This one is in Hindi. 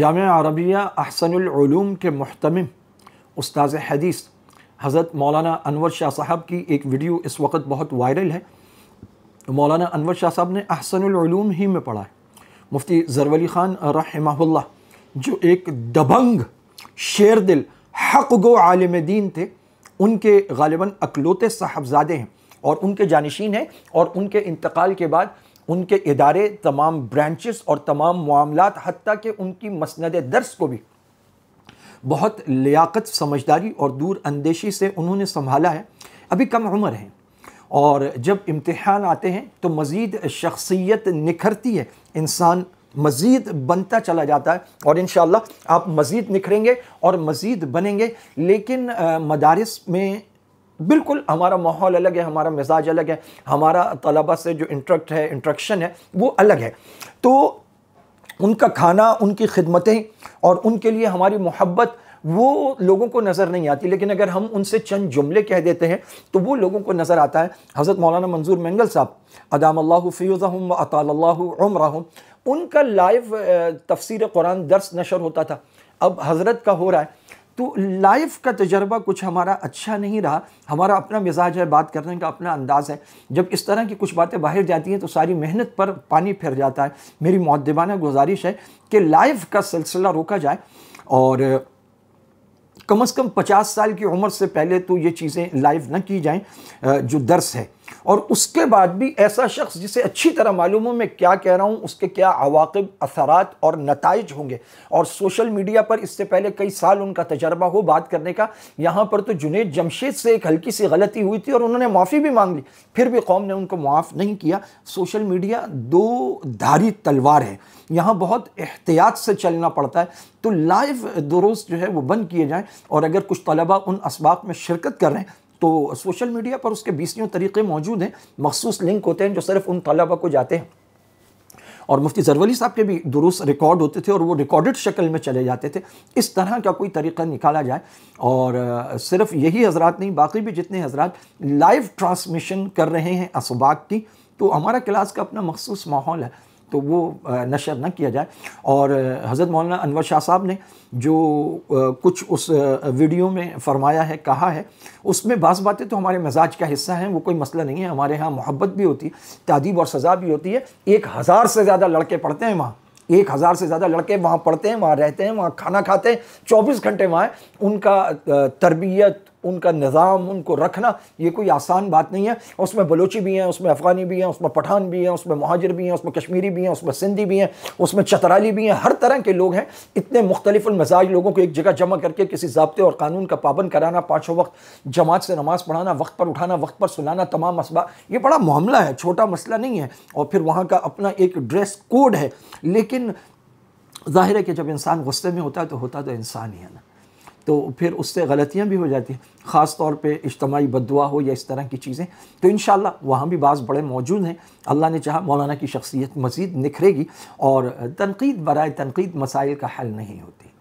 जाम अरबिया अहसनूम के महतम उस्ताज हदीस हज़रत मौलाना अनवर शाह साहब की एक वीडियो इस वक्त बहुत वायरल है मौलाना अनवर शाह साहब ने अहसनूम ही में पढ़ा है मुफ्ती जरवली ख़ान रहा जो एक दबंग शेर दिल हक गो आलम दीन थे उनके गालिबा अकलौते साहबजादे हैं और उनके जानशीन हैं और उनके इंतकाल के बाद उनके इदारे तमाम ब्रांचेस और तमाम मामला हती कि उनकी मसंद दर्स को भी बहुत लियाकत समझदारी और दूर अंदेशी से उन्होंने संभाला है अभी कम उम्र है और जब इम्तहान आते हैं तो मज़ीद शख्सियत निखरती है इंसान मज़ीद बनता चला जाता है और इन आप मज़ीद निखरेंगे और मज़ीद बनेंगे लेकिन मदारस में बिल्कुल हमारा माहौल अलग है हमारा मिजाज अलग है हमारा तलबा से जो इंट्रक्ट है इंट्रक्शन है वो अलग है तो उनका खाना उनकी खिदमतें और उनके लिए हमारी मोहब्बत वो लोगों को नज़र नहीं आती लेकिन अगर हम उनसे चंद जुमले कह देते हैं तो वो लोगों को नज़र आता है हज़रत मौलाना मंजूर मंगल साहब अदाम फ़ीज़म अतल्लाम उनका लाइव तफसर कुरान दर्स नशर होता था अब हज़रत का हो रहा है तो लाइफ का तजर्बा कुछ हमारा अच्छा नहीं रहा हमारा अपना मिजाज है बात करने का अपना अंदाज़ है जब इस तरह की कुछ बातें बाहर जाती हैं तो सारी मेहनत पर पानी फिर जाता है मेरी मौदबाना गुजारिश है कि लाइफ का सिलसिला रोका जाए और कम अज़ कम पचास साल की उम्र से पहले तो ये चीज़ें लाइव ना की जाएं जो दर्स है और उसके बाद भी ऐसा शख्स जिसे अच्छी तरह मालूम हो मैं क्या कह रहा हूँ उसके क्या अवाकब असरात और नतज होंगे और सोशल मीडिया पर इससे पहले कई साल उनका तजर्बा हो बात करने का यहाँ पर तो जुनेद जमशेद से एक हल्की सी गलती हुई थी और उन्होंने माफ़ी भी मांग ली फिर भी कौम ने उनको माफ़ नहीं किया सोशल मीडिया दो धारी तलवार है यहाँ बहुत एहतियात से चलना पड़ता है तो लाइव दुरुस्त जो है वो बंद किए जाएँ और अगर कुछ तलबा उन इसबाक में शिरकत कर रहे हैं तो सोशल मीडिया पर उसके बीसियों तरीके मौजूद हैं मखसूस लिंक होते हैं जो सिर्फ उन तलबा को जाते हैं और मुफ्ती जरवली साहब के भी दुरुस्त रिकॉर्ड होते थे और वो रिकॉर्डेड शक्ल में चले जाते थे इस तरह का कोई तरीका निकाला जाए और सिर्फ यही हजरात नहीं बाकी भी जितने हजरात लाइव ट्रांसमिशन कर रहे हैं इसबाक की तो हमारा क्लास का अपना मखसूस माहौल है तो वो नशर न किया जाए और हज़रत मौलाना अनवर शाह साहब ने जो कुछ उस वीडियो में फरमाया है कहा है उसमें बाज़ बातें तो हमारे मजाज का हिस्सा हैं वो कोई मसला नहीं है हमारे यहाँ मोहब्बत भी होती है तादीब और सज़ा भी होती है एक हज़ार से ज़्यादा लड़के पढ़ते हैं वहाँ एक हज़ार से ज़्यादा लड़के वहाँ पढ़ते हैं वहाँ रहते हैं वहाँ खाना खाते हैं चौबीस घंटे वहाँ उनका तरबियत उनका निज़ाम उनको रखना ये कोई आसान बात नहीं है उसमें बलोची भी हैं उसमें अफ़गानी भी हैं उसमें पठान भी हैं उसमें महाजर भी हैं उसमें कश्मीरी भी हैं उसमें सिंधी भी हैं उसमें चतराली भी हैं हर तरह के लोग हैं इतने मुख्तलिफुलमजाज लोगों को एक जगह जमा करके किसी जबते और कानून का पाबंद कराना पाँचों वक्त जमात से नमाज़ पढ़ाना वक्त पर उठाना वक्त पर सुनाना तमाम मसबा ये बड़ा मामला है छोटा मसला नहीं है और फिर वहाँ का अपना एक ड्रेस कोड है लेकिन जाहिर है कि जब इंसान गुस्से में होता है तो होता तो इंसान ही है ना तो फिर उससे गलतियाँ भी हो जाती हैं ख़ास तौर पर इज्तमाही बदुआ हो या इस तरह की चीज़ें तो इन शाला वहाँ भी बाज़ बड़े मौजूद हैं अल्लाह ने चाहा मौलाना की शख्सियत मज़ीद निखरेगी और तनकीद बरए तनकीद मसाइल का हल नहीं होती